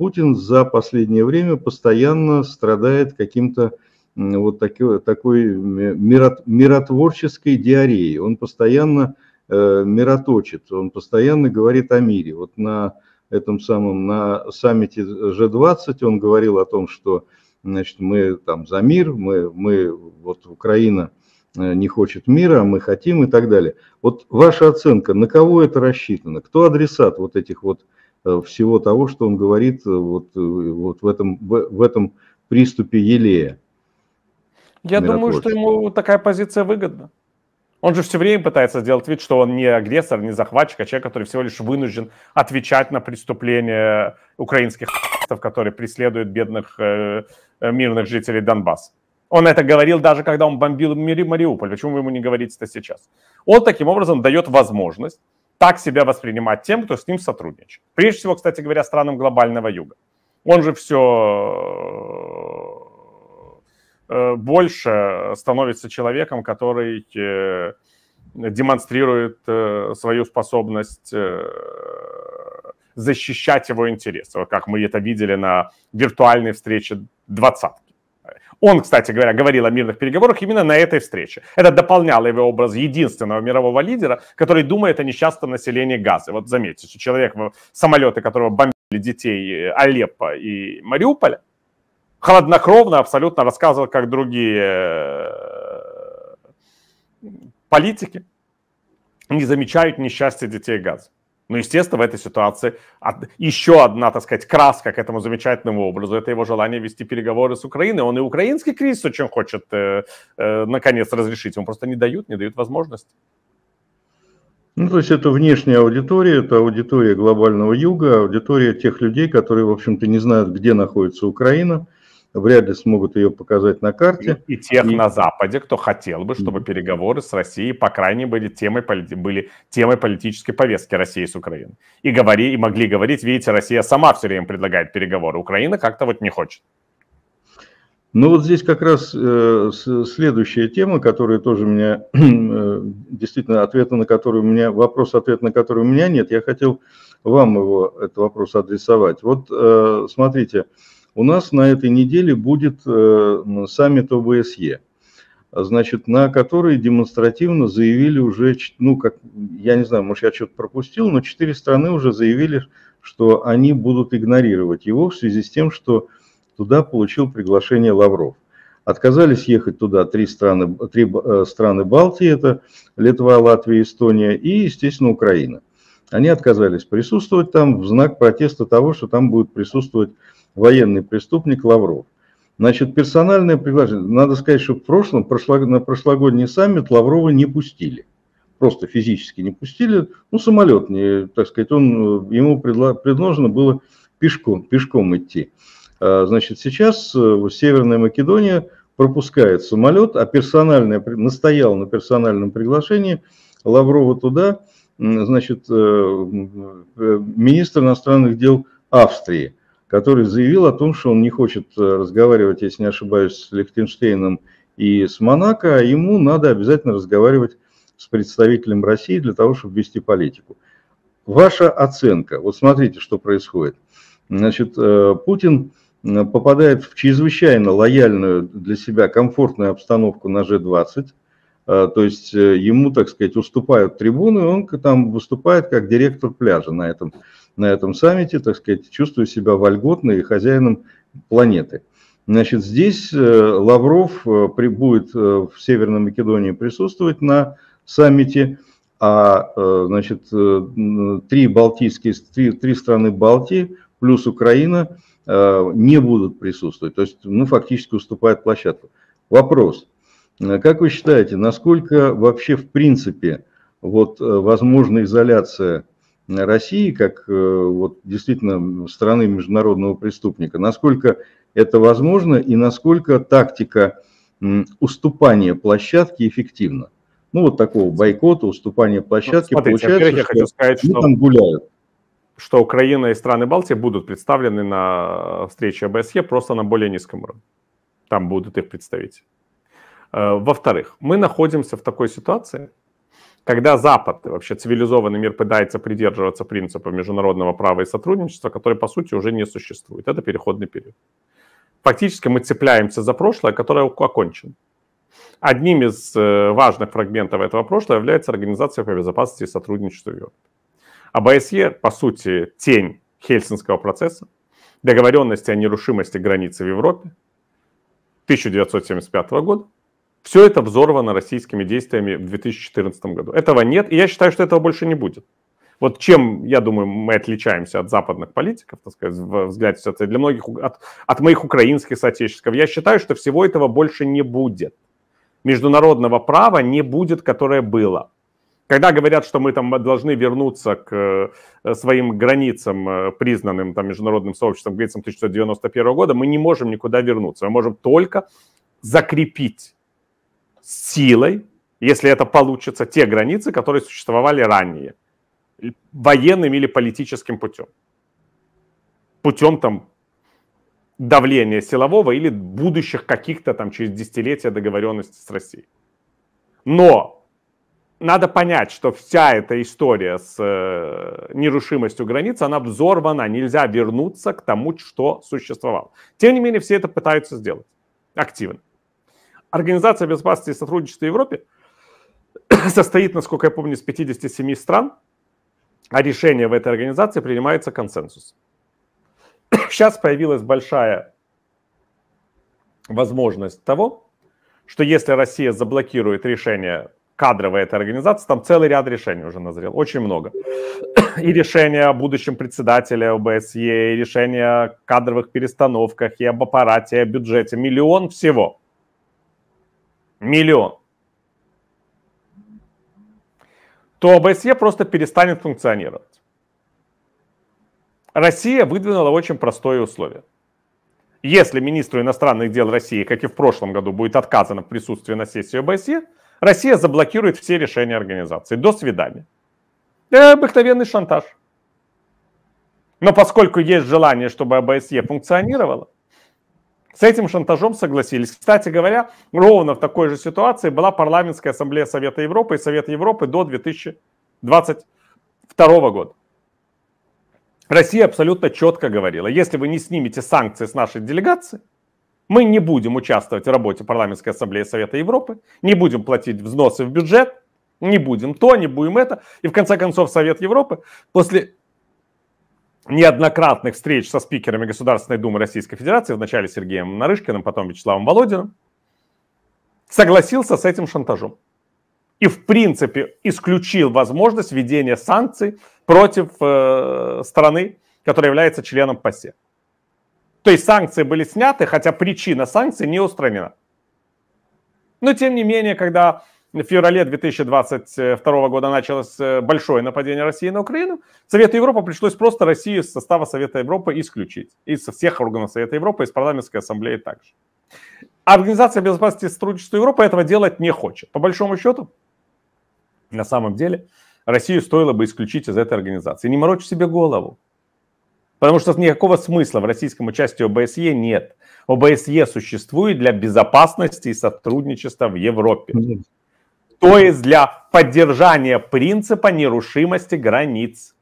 Путин за последнее время постоянно страдает каким-то вот такой, такой миротворческой диареей. Он постоянно э, мироточит, он постоянно говорит о мире. Вот на этом самом, на саммите G20 он говорил о том, что значит, мы там за мир, мы, мы вот Украина э, не хочет мира, а мы хотим и так далее. Вот ваша оценка, на кого это рассчитано? Кто адресат вот этих вот Э, всего того, что он говорит э, вот, э, вот в, этом, в, в этом приступе Елея. Я думаю, что ему такая позиция выгодна. Он же все время пытается сделать вид, что он не агрессор, не захватчик, а человек, который всего лишь вынужден отвечать на преступления украинских которые преследуют бедных э, мирных жителей Донбасса. Он это говорил даже, когда он бомбил Мариуполь. Почему вы ему не говорите это сейчас? Он таким образом дает возможность так себя воспринимать тем, кто с ним сотрудничает. Прежде всего, кстати говоря, странам глобального юга. Он же все э, больше становится человеком, который э, демонстрирует э, свою способность защищать его интересы, как мы это видели на виртуальной встрече двадцатки. Он, кстати говоря, говорил о мирных переговорах именно на этой встрече. Это дополняло его образ единственного мирового лидера, который думает о несчастном населении Газы. Вот заметьте, что человек, самолеты которого бомбили детей э, Алеппо и Мариуполя, холоднокровно абсолютно рассказывал, как другие э, политики не замечают несчастья детей Газа. Ну, естественно, в этой ситуации еще одна, так сказать, краска к этому замечательному образу – это его желание вести переговоры с Украиной. Он и украинский кризис очень хочет, э, э, наконец, разрешить. Ему просто не дают, не дают возможность. Ну, то есть это внешняя аудитория, это аудитория глобального юга, аудитория тех людей, которые, в общем-то, не знают, где находится Украина – вряд ли смогут ее показать на карте. И, и тех и... на Западе, кто хотел бы, чтобы переговоры с Россией, по крайней мере, темой, были темой политической повестки России с Украиной. И, говори, и могли говорить, видите, Россия сама все время предлагает переговоры, Украина как-то вот не хочет. Ну вот здесь как раз э, следующая тема, которая тоже меня, э, действительно, ответа на который у меня, вопрос, ответ на который у меня нет, я хотел вам его, этот вопрос адресовать. Вот э, смотрите, э, у нас на этой неделе будет э, саммит ОБСЕ, значит, на который демонстративно заявили уже, ну, как, я не знаю, может, я что-то пропустил, но четыре страны уже заявили, что они будут игнорировать его в связи с тем, что туда получил приглашение Лавров. Отказались ехать туда три страны, три э, страны Балтии, это Литва, Латвия, Эстония и, естественно, Украина. Они отказались присутствовать там в знак протеста того, что там будут присутствовать военный преступник Лавров. Значит, персональное приглашение. Надо сказать, что в прошлом, на прошлогодний саммит Лаврова не пустили. Просто физически не пустили. Ну, самолет, не, так сказать, он, э, ему предложено было пешком, пешком идти. А, значит, сейчас э, Северная Македония пропускает самолет, а персональное, настоял на персональном приглашении Лаврова туда, значит, э, министр иностранных дел Австрии который заявил о том, что он не хочет э, разговаривать, если не ошибаюсь, с Лихтенштейном и с Монако, а ему надо обязательно разговаривать с представителем России для того, чтобы вести политику. Ваша оценка, вот смотрите, что происходит. Значит, э, Путин э, попадает в чрезвычайно лояльную для себя комфортную обстановку на G20, то есть ему, так сказать, уступают трибуны, он там выступает как директор пляжа на этом на этом саммите, так сказать, чувствую себя вольготно и хозяином планеты. Значит, здесь э, Лавров э, будет э, в Северной Македонии присутствовать на саммите, а значит, три балтийские, три, три страны Балтии плюс Украина не будут присутствовать, то есть ну, фактически уступает площадку. Вопрос, как вы считаете, насколько вообще в принципе вот возможна изоляция России как э, вот, действительно страны международного преступника, насколько это возможно и насколько тактика уступания площадки эффективна. Ну, вот такого бойкота, уступания площадки. Ну, смотрите, Получается, я хочу сказать, что, что там гуляют что Украина и страны Балтии будут представлены на э, встрече ОБСЕ просто на более низком уровне. Там будут их представить. Э, во-вторых, мы находимся в такой ситуации, когда Запад, вообще цивилизованный мир, пытается придерживаться принципа международного права и сотрудничества, который, по сути, уже не существует. Это переходный период. Фактически мы цепляемся за прошлое, которое окончено. Одним из э, важных фрагментов этого прошлого является Организация по безопасности и сотрудничеству Европы. АБСЕ, по сути, тень Хельсинского процесса, договоренности о нерушимости границы в Европе 1975 года, все это взорвано российскими действиями в 2014 году. Этого нет, и я считаю, что этого больше не будет. Вот чем, я думаю, мы отличаемся от западных политиков, так сказать, в взгляде для многих, от, от моих украинских соотечественников, я считаю, что всего этого больше не будет. Международного права не будет, которое было. Когда говорят, что мы там должны вернуться к э, своим границам, э, признанным там международным сообществом, границам 1991 года, мы не можем никуда вернуться. Мы можем только закрепить силой, если это получится, те границы, которые существовали ранее, военным или политическим путем. Путем там давления силового или будущих каких-то там через десятилетия договоренности с Россией. Но надо понять, что вся эта история с э, нерушимостью границ, она взорвана, нельзя вернуться к тому, что существовало. Тем не менее, все это пытаются сделать активно. Организация безопасности и сотрудничества в Европе состоит, насколько я помню, из 57 стран, а решение в этой организации принимается консенсус. Сейчас появилась большая возможность того, что если Россия заблокирует решение кадровой этой организации, там целый ряд решений уже назрел, очень много. И решение о будущем председателе ОБСЕ, и решение о кадровых перестановках, и об аппарате, и о бюджете, миллион всего – миллион, то ОБСЕ просто перестанет функционировать. Россия выдвинула очень простое условие. Если министру иностранных дел России, как и в прошлом году, будет отказано в присутствии на сессии ОБСЕ, Россия заблокирует все решения организации. До свидания. Это обыкновенный шантаж. Но поскольку есть желание, чтобы ОБСЕ функционировало, с этим шантажом согласились. Кстати говоря, ровно в такой же ситуации была парламентская ассамблея Совета Европы и Совет Европы до 2022 года. Россия абсолютно четко говорила, если вы не снимете санкции с нашей делегации, мы не будем участвовать в работе парламентской ассамблеи Совета Европы, не будем платить взносы в бюджет, не будем то, не будем это. И в конце концов Совет Европы после неоднократных встреч со спикерами Государственной Думы Российской Федерации, вначале Сергеем Нарышкиным, потом Вячеславом Володиным, согласился с этим шантажом. И, в принципе, исключил возможность введения санкций против э, страны, которая является членом ПАСЕ. То есть санкции были сняты, хотя причина санкций не устранена. Но, тем не менее, когда в феврале 2022 года началось э, большое нападение России на Украину. Совету Европы пришлось просто Россию из состава Совета Европы исключить. Из всех органов Совета Европы, из парламентской ассамблеи также. Организация безопасности и сотрудничества Европы этого делать не хочет. По большому счету, на самом деле, Россию стоило бы исключить из этой организации. Не морочь себе голову. Потому что никакого смысла в российском участии ОБСЕ нет. ОБСЕ существует для безопасности и сотрудничества в Европе то есть для поддержания принципа нерушимости границ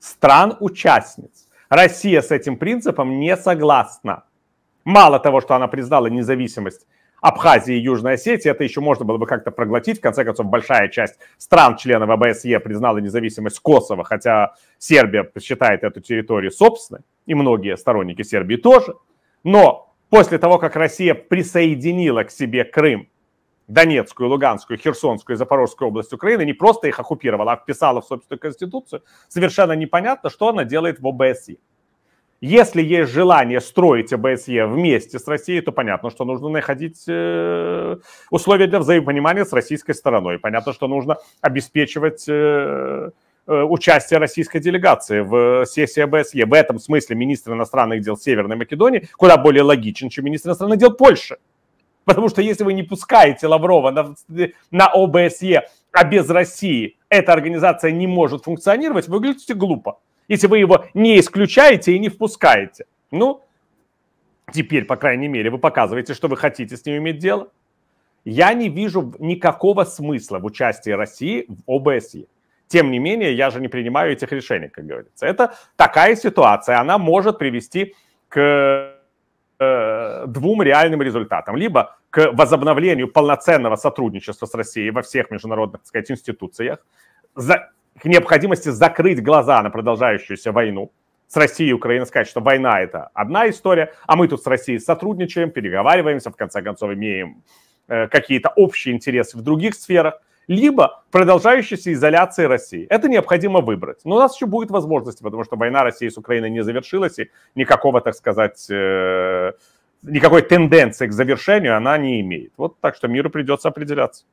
стран-участниц. Россия с этим принципом не согласна. Мало того, что она признала независимость Абхазии и Южной Осетии, это еще можно было бы как-то проглотить. В конце концов, большая часть стран-членов ОБСЕ признала независимость Косово, хотя Сербия считает эту территорию собственной, и многие сторонники Сербии тоже. Но после того, как Россия присоединила к себе Крым Донецкую, Луганскую, Херсонскую и Запорожскую область Украины, не просто их оккупировала, а вписала в собственную конституцию, совершенно непонятно, что она делает в ОБСЕ. Если есть желание строить ОБСЕ вместе с Россией, то понятно, что нужно находить э, условия для взаимопонимания с российской стороной. Понятно, что нужно обеспечивать э, э участие российской делегации в сессии ОБСЕ. В этом смысле министр иностранных дел Северной Македонии куда более логичен, чем министр иностранных дел Польши. Потому что если вы не пускаете Лаврова на, на ОБСЕ, а без России эта организация не может функционировать, вы выглядите глупо. Если вы его не исключаете и не впускаете. Ну, теперь, по крайней мере, вы показываете, что вы хотите с ним иметь дело. Я не вижу никакого смысла в участии России в ОБСЕ. Тем не менее, я же не принимаю этих решений, как говорится. Это такая ситуация. Она может привести к э, двум реальным результатам. Либо к возобновлению полноценного сотрудничества с Россией во всех международных, так сказать, институциях, за, к необходимости закрыть глаза на продолжающуюся войну, с Россией и Украиной сказать, что война это одна история, а мы тут с Россией сотрудничаем, переговариваемся, в конце концов имеем э, какие-то общие интересы в других сферах, либо продолжающейся изоляции России. Это необходимо выбрать. Но у нас еще будет возможность, потому что война России с Украиной не завершилась, и никакого, так сказать, э, никакой тенденции к завершению она не имеет. Вот так что миру придется определяться.